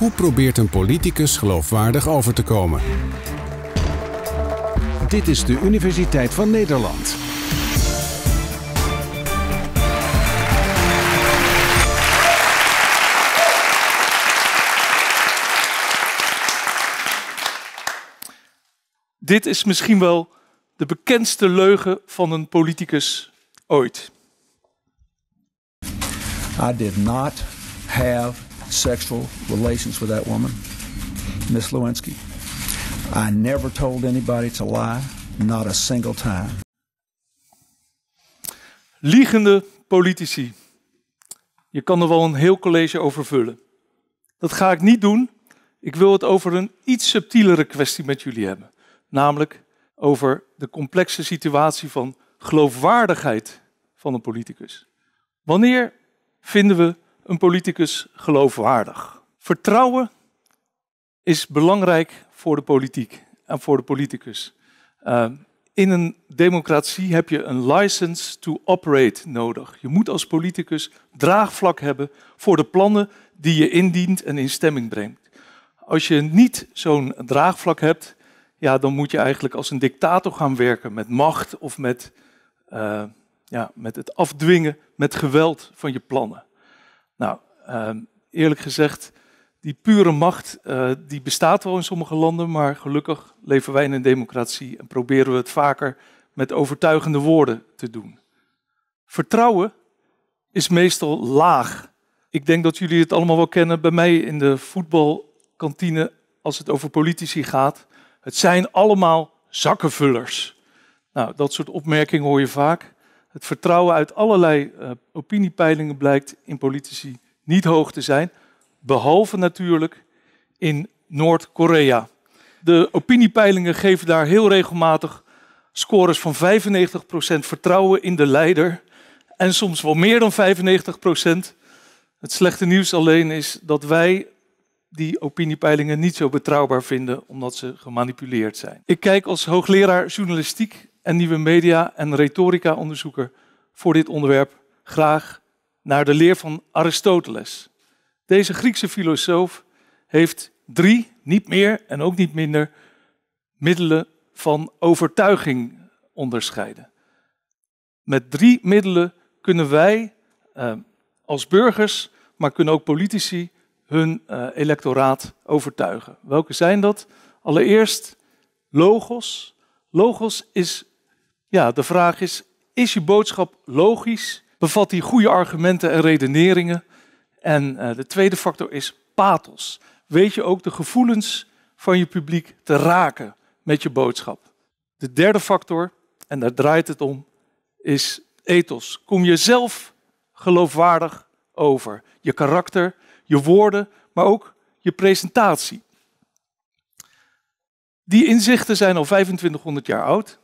Hoe probeert een politicus geloofwaardig over te komen? Dit is de Universiteit van Nederland. Dit is misschien wel de bekendste leugen van een politicus ooit. I did not have sexual relations with that woman, Miss Lewinsky. I never told anybody to lie, not a single time. Liegende politici. Je kan er wel een heel college over vullen. Dat ga ik niet doen. Ik wil het over een iets subtielere kwestie met jullie hebben. Namelijk over de complexe situatie van geloofwaardigheid van een politicus. Wanneer vinden we een politicus geloofwaardig? Vertrouwen is belangrijk voor de politiek en voor de politicus. Eh, in een democratie heb je een license to operate nodig. Je moet als politicus draagvlak hebben voor de plannen die je indient en in stemming brengt. Als je niet zo'n draagvlak hebt, ja, dan moet je eigenlijk als een dictator gaan werken met macht of met, uh, ja, met het afdwingen, met geweld van je plannen. Nou, ehm, eerlijk gezegd, die pure macht eh, die bestaat wel in sommige landen, maar gelukkig leven wij in een democratie en proberen we het vaker met overtuigende woorden te doen. Vertrouwen is meestal laag. Ik denk dat jullie het allemaal wel kennen bij mij in de voetbalkantine als het over politici gaat. Het zijn allemaal zakkenvullers. Nou, dat soort opmerkingen hoor je vaak. Het vertrouwen uit allerlei eh, opiniepeilingen blijkt in politici niet hoog te zijn, behalve natuurlijk in Noord-Korea. De opiniepeilingen geven daar heel regelmatig scores van 95% vertrouwen in de leider en soms wel meer dan 95%. Het slechte nieuws alleen is dat wij die opiniepeilingen niet zo betrouwbaar vinden omdat ze gemanipuleerd zijn. Ik kijk als hoogleraar journalistiek en nieuwe media en retorica onderzoeker voor dit onderwerp graag naar de leer van Aristoteles. Deze Griekse filosoof heeft drie, niet meer en ook niet minder, middelen van overtuiging onderscheiden. Met drie middelen kunnen wij eh, als burgers, maar kunnen ook politici hun eh, electoraat overtuigen. Welke zijn dat? Allereerst logos. Logos is ja, de vraag is, is je boodschap logisch? Bevat die goede argumenten en redeneringen? En eh, de tweede factor is pathos. Weet je ook de gevoelens van je publiek te raken met je boodschap? De derde factor, en daar draait het om, is ethos. Kom jezelf geloofwaardig over. Je karakter, je woorden, maar ook je presentatie. Die inzichten zijn al 2500 jaar oud.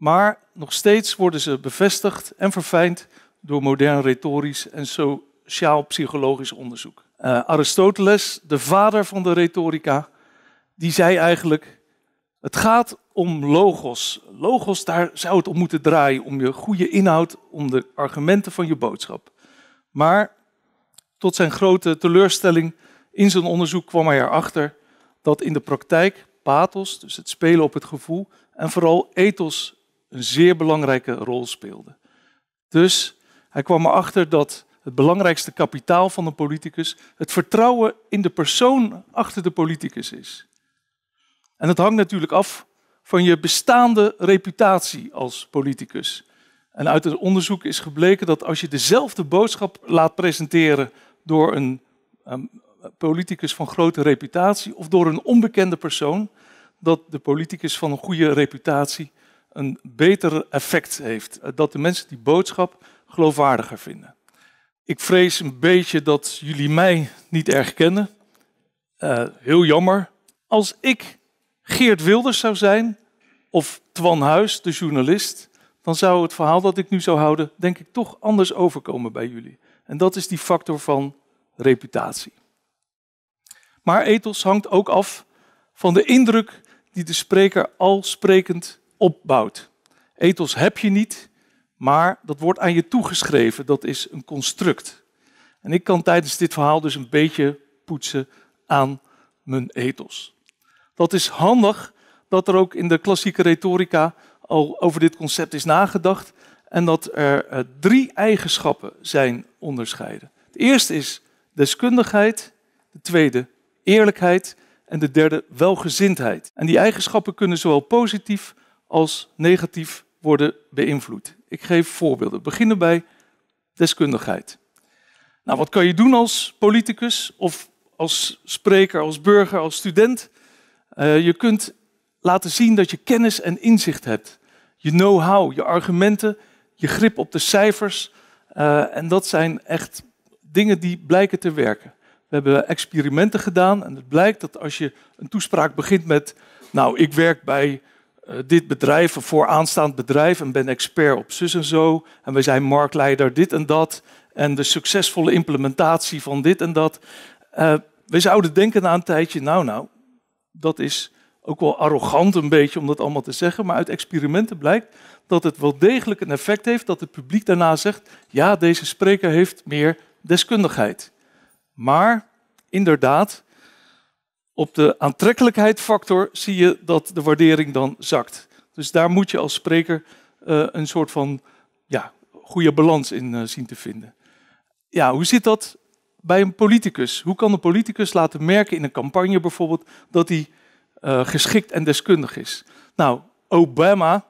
Maar nog steeds worden ze bevestigd en verfijnd door modern retorisch en sociaal-psychologisch onderzoek. Eh, Aristoteles, de vader van de retorica, die zei eigenlijk: het gaat om logos. Logos, daar zou het om moeten draaien, om je goede inhoud, om de argumenten van je boodschap. Maar tot zijn grote teleurstelling in zijn onderzoek kwam hij erachter dat in de praktijk pathos, dus het spelen op het gevoel, en vooral ethos een zeer belangrijke rol speelde. Dus hij kwam erachter dat het belangrijkste kapitaal van een politicus het vertrouwen in de persoon achter de politicus is. En dat hangt natuurlijk af van je bestaande reputatie als politicus. En uit het onderzoek is gebleken dat als je dezelfde boodschap laat presenteren door een, een ehm, politicus van grote reputatie of door een onbekende persoon, dat de politicus van een goede reputatie een beter effect heeft. Eh, dat de mensen die boodschap geloofwaardiger vinden. Ik vrees een beetje dat jullie mij niet erg kennen. Eh, heel jammer. Als ik Geert Wilders zou zijn, of Twan Huis, de journalist, dan zou het verhaal dat ik nu zou houden, denk ik, toch anders overkomen bij jullie. En dat is die factor van reputatie. Maar ethos hangt ook af van de indruk die de spreker al sprekend opbouwt. Ethos heb je niet, maar dat wordt aan je toegeschreven. Dat is een construct. En ik kan tijdens dit verhaal dus een beetje poetsen aan mijn ethos. Dat is handig dat er ook in de klassieke retorica al over dit concept is nagedacht en dat er eh, drie eigenschappen zijn onderscheiden. Het eerste is deskundigheid, de tweede eerlijkheid en de derde welgezindheid. En die eigenschappen kunnen zowel positief als negatief worden beïnvloed. Ik geef voorbeelden. Beginnen bij deskundigheid. Nou, wat kan je doen als politicus of als spreker, als burger, als student? Eh, je kunt laten zien dat je kennis en inzicht hebt. Je know-how, je argumenten, je grip op de cijfers. Eh, en dat zijn echt dingen die blijken te werken. We hebben experimenten gedaan en het blijkt dat als je een toespraak begint met, nou, ik werk bij eh, dit bedrijf, een vooraanstaand bedrijf, en ben expert op zus en zo. En wij zijn marktleider dit en dat. En de succesvolle implementatie van dit en dat. Uh, eh, we zouden denken na een tijdje, nou nou, dat is ook wel arrogant een beetje om dat allemaal te zeggen. Maar uit experimenten blijkt dat het wel degelijk een effect heeft dat het publiek daarna zegt, ja, deze spreker heeft meer deskundigheid. Maar inderdaad, op de aantrekkelijkheidsfactor zie je dat de waardering dan zakt. Dus daar moet je als spreker eh, een soort van ja, goede balans in eh, zien te vinden. Ja, hoe zit dat bij een politicus? Hoe kan een politicus laten merken in een campagne bijvoorbeeld dat hij eh, geschikt en deskundig is? Nou, Obama,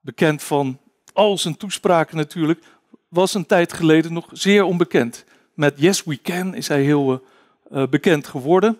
bekend van al zijn toespraken natuurlijk, was een tijd geleden nog zeer onbekend. Met Yes We Can is hij heel bekend geworden.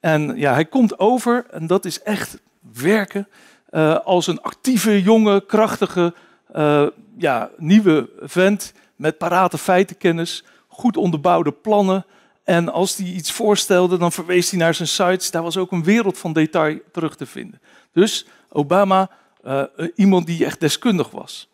En ja, hij komt over, en dat is echt werken, eh, als een actieve, jonge, krachtige, eh, ja, nieuwe vent met parate feitenkennis, goed onderbouwde plannen. En als hij iets voorstelde, dan verwees hij naar zijn sites. Daar was ook een wereld van detail terug te vinden. Dus Obama, eh, iemand die echt deskundig was.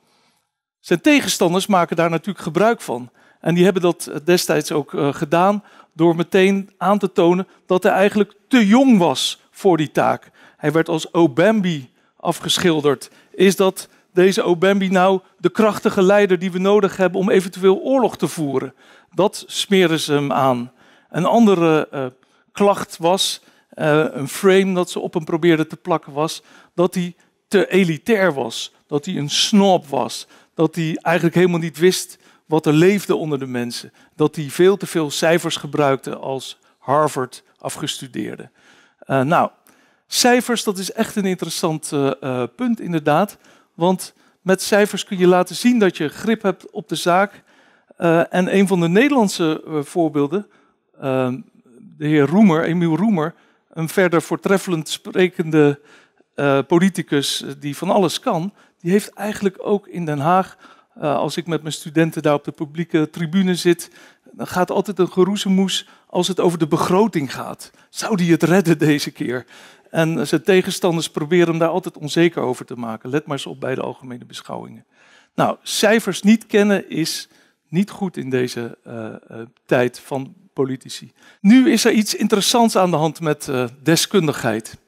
Zijn tegenstanders maken daar natuurlijk gebruik van. En die hebben dat destijds ook eh, gedaan door meteen aan te tonen dat hij eigenlijk te jong was voor die taak. Hij werd als Obambi afgeschilderd. Is dat deze Obambi nou de krachtige leider die we nodig hebben om eventueel oorlog te voeren? Dat smeren ze hem aan. Een andere uh, klacht was, eh, een frame dat ze op hem probeerden te plakken was, dat hij te elitair was, dat hij een snob was, dat hij eigenlijk helemaal niet wist wat er leefde onder de mensen. Dat hij veel te veel cijfers gebruikte als Harvard afgestudeerde. Eh, nou, cijfers, dat is echt een interessant eh, eh, punt inderdaad. Want met cijfers kun je laten zien dat je grip hebt op de zaak. en een van de Nederlandse voorbeelden, ehm, de heer Roemer, Emiel Roemer, een verder voortreffelend sprekende politicus die van alles kan, die heeft eigenlijk ook in Den Haag eh, als ik met mijn studenten daar op de publieke tribune zit, dan gaat altijd een geroezemoes als het over de begroting gaat. Zou die het redden deze keer? En zijn tegenstanders proberen hem daar altijd onzeker over te maken. Let maar eens op bij de algemene beschouwingen. Nou, cijfers niet kennen is niet goed in deze eh, eh, tijd van politici. Nu is er iets interessants aan de hand met deskundigheid.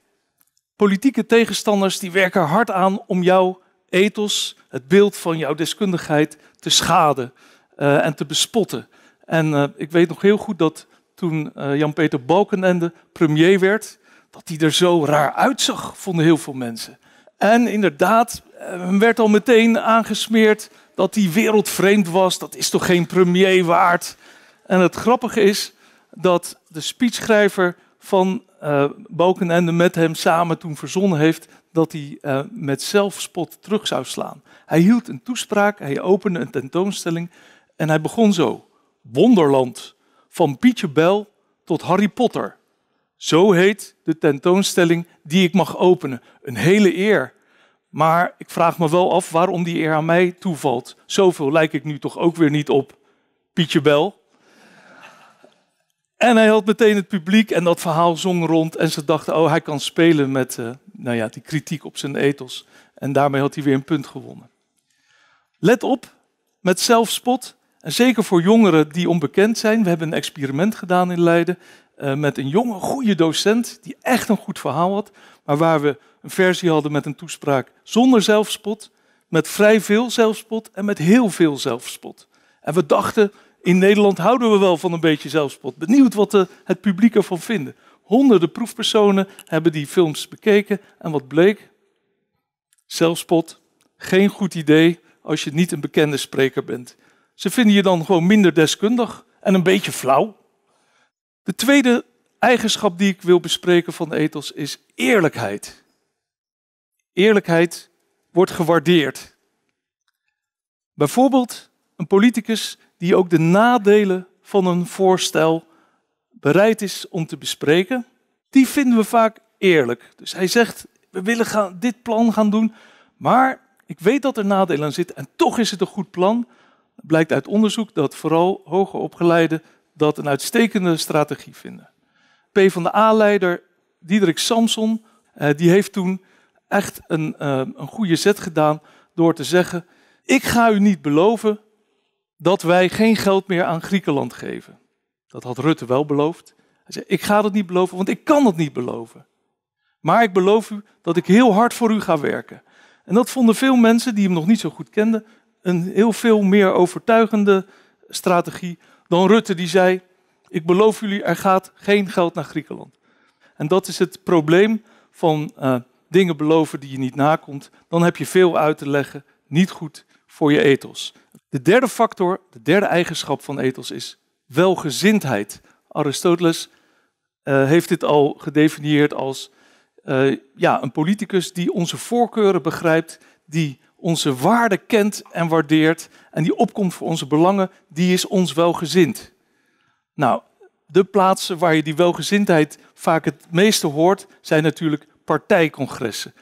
Politieke tegenstanders die werken hard aan om jou ethos, het beeld van jouw deskundigheid, te schaden eh, en te bespotten. En eh, ik weet nog heel goed dat toen eh, Jan-Peter Balkenende premier werd, dat hij er zo raar uitzag, vonden heel veel mensen. En inderdaad, hem werd al meteen aangesmeerd dat hij wereldvreemd was. Dat is toch geen premier waard? En het grappige is dat de speechschrijver van uh, Balkenende met hem samen toen verzonnen heeft dat hij eh, met zelfspot terug zou slaan. Hij hield een toespraak, hij opende een tentoonstelling en hij begon zo. Wonderland, van Pietje Bel tot Harry Potter. Zo heet de tentoonstelling die ik mag openen. Een hele eer. Maar ik vraag me wel af waarom die eer aan mij toevalt. Zoveel lijk ik nu toch ook weer niet op Pietje Bel. En hij had meteen het publiek en dat verhaal zong rond. En ze dachten, oh, hij kan spelen met, eh, nou ja, die kritiek op zijn ethos. En daarmee had hij weer een punt gewonnen. Let op met zelfspot. En zeker voor jongeren die onbekend zijn. We hebben een experiment gedaan in Leiden. Eh, met een jonge, goede docent. Die echt een goed verhaal had. Maar waar we een versie hadden met een toespraak zonder zelfspot. Met vrij veel zelfspot en met heel veel zelfspot. En we dachten, in Nederland houden we wel van een beetje zelfspot. Benieuwd wat de, eh, het publiek ervan vinden. Honderden proefpersonen hebben die films bekeken en wat bleek? Zelfspot, geen goed idee als je niet een bekende spreker bent. Ze vinden je dan gewoon minder deskundig en een beetje flauw. De tweede eigenschap die ik wil bespreken van de ethos is eerlijkheid. Eerlijkheid wordt gewaardeerd. Bijvoorbeeld een politicus die ook de nadelen van een voorstel bereid is om te bespreken, die vinden we vaak eerlijk. Dus hij zegt, we willen gaan, dit plan gaan doen, maar ik weet dat er nadelen aan zitten en toch is het een goed plan. blijkt uit onderzoek dat vooral hoger opgeleiden dat een uitstekende strategie vinden. P van de A-leider Diederik Samson, eh, die heeft toen echt een, eh, een goede zet gedaan door te zeggen: Ik ga u niet beloven dat wij geen geld meer aan Griekenland geven. Dat had Rutte wel beloofd. Hij zei: Ik ga dat niet beloven, want ik kan dat niet beloven. Maar ik beloof u dat ik heel hard voor u ga werken. En dat vonden veel mensen die hem nog niet zo goed kenden een heel veel meer overtuigende strategie dan Rutte, die zei: Ik beloof jullie, er gaat geen geld naar Griekenland. En dat is het probleem van eh, dingen beloven die je niet nakomt. Dan heb je veel uit te leggen, niet goed voor je ethos. De derde factor, de derde eigenschap van ethos is welgezindheid. Aristoteles eh, heeft dit al gedefinieerd als eh, ja, een politicus die onze voorkeuren begrijpt, die onze waarden kent en waardeert en die opkomt voor onze belangen, die is ons welgezind. Nou, de plaatsen waar je die welgezindheid vaak het meeste hoort, zijn natuurlijk partijcongressen.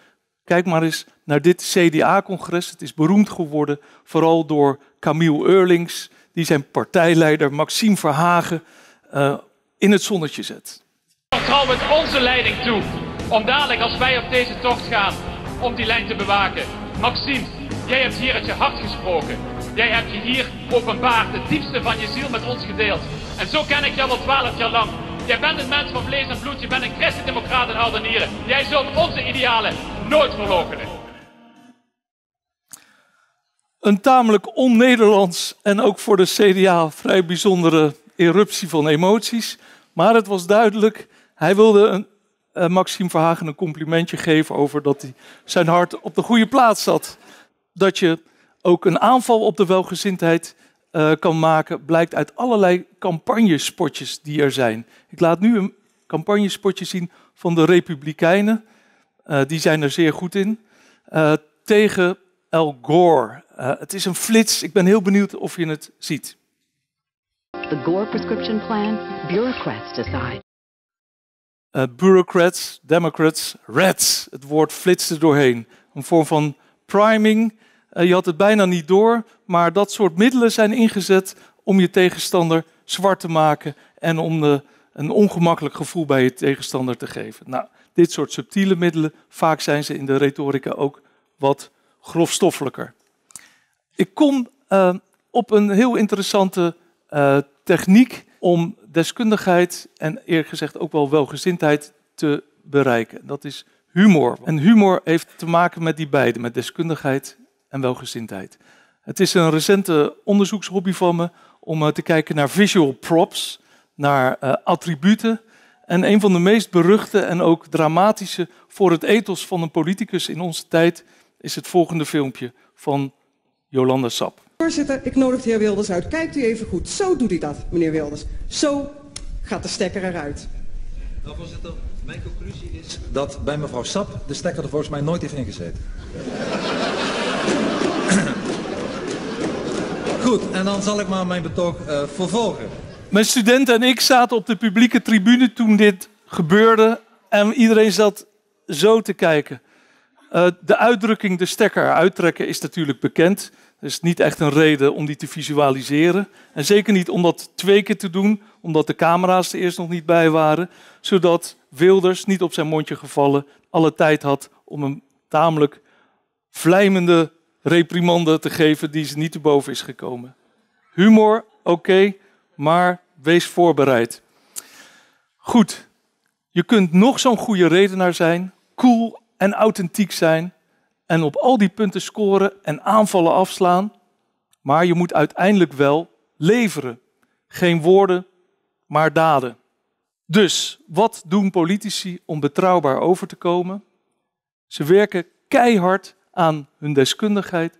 Kijk maar eens naar dit CDA-congres. Het is beroemd geworden, vooral door Camille Eurlings, die zijn partijleider Maxime Verhagen eh, in het zonnetje zet. Vertrouw het onze leiding toe om dadelijk als wij op deze tocht gaan om die lijn te bewaken. Maxime, jij hebt hier uit je hart gesproken. Jij hebt je hier openbaar de diepste van je ziel met ons gedeeld. En zo ken ik jou al twaalf jaar lang. Jij bent een mens van vlees en bloed, je bent een christendemocraat en handen Jij zult onze idealen nooit verloochenen een tamelijk on-Nederlands en ook voor de CDA vrij bijzondere eruptie van emoties. Maar het was duidelijk, hij wilde een, eh, Maxime Verhagen een complimentje geven over dat hij zijn hart op de goede plaats zat. Dat je ook een aanval op de welgezindheid eh, kan maken, blijkt uit allerlei campagnespotjes die er zijn. Ik laat nu een campagnespotje zien van de Republikeinen. Eh, die zijn er zeer goed in. tegen al Gore. Eh, het is een flits. Ik ben heel benieuwd of je het ziet. The Gore prescription plan, bureaucrats decide. Eh, bureaucrats, democrats, rats. Het woord flitste doorheen. Een vorm van priming. Eh, je had het bijna niet door, maar dat soort middelen zijn ingezet om je tegenstander zwart te maken en om de, een ongemakkelijk gevoel bij je tegenstander te geven. Nou, dit soort subtiele middelen, vaak zijn ze in de retorica ook wat grofstoffelijker. Ik kom eh, op een heel interessante eh, techniek om deskundigheid en eerlijk gezegd ook wel welgezindheid te bereiken. Dat is humor. En humor heeft te maken met die beide, met deskundigheid en welgezindheid. Het is een recente onderzoekshobby van me om eh, te kijken naar visual props, naar attributen. En een van de meest beruchte en ook dramatische voor het ethos van een politicus in onze tijd is het volgende filmpje van Jolanda Sap. Voorzitter, ik nodig de heer Wilders uit. Kijkt u even goed. Zo doet hij dat, meneer Wilders. Zo gaat de stekker eruit. Nou, voorzitter, mijn conclusie is dat bij mevrouw Sap de stekker er volgens mij nooit heeft ingezet. Goed, en dan zal ik maar mijn betoog eh, vervolgen. Mijn studenten en ik zaten op de publieke tribune toen dit gebeurde. En iedereen zat zo te kijken. Eh, de uitdrukking de stekker uittrekken is natuurlijk bekend. Er is niet echt een reden om die te visualiseren. En zeker niet om dat twee keer te doen, omdat de camera's er eerst nog niet bij waren. Zodat Wilders, niet op zijn mondje gevallen, alle tijd had om een tamelijk vlijmende reprimande te geven die ze niet te boven is gekomen. Humor, oké, maar wees voorbereid. Goed, je kunt nog zo'n goede redenaar zijn, cool en authentiek zijn en op al die punten scoren en aanvallen afslaan, maar je moet uiteindelijk wel leveren. Geen woorden, maar daden. Dus wat doen politici om betrouwbaar over te komen? Ze werken keihard aan hun deskundigheid,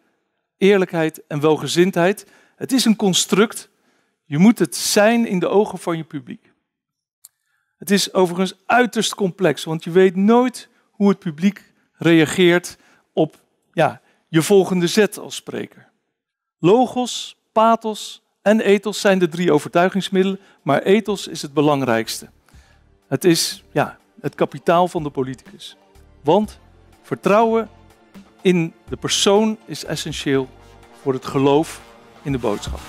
eerlijkheid en welgezindheid. Het is een construct. Je moet het zijn in de ogen van je publiek. Het is overigens uiterst complex, want je weet nooit hoe het publiek reageert op ja, je volgende zet als spreker. Logos, pathos en ethos zijn de drie overtuigingsmiddelen, maar ethos is het belangrijkste. Het is ja, het kapitaal van de politicus. Want vertrouwen in de persoon is essentieel voor het geloof in de boodschap.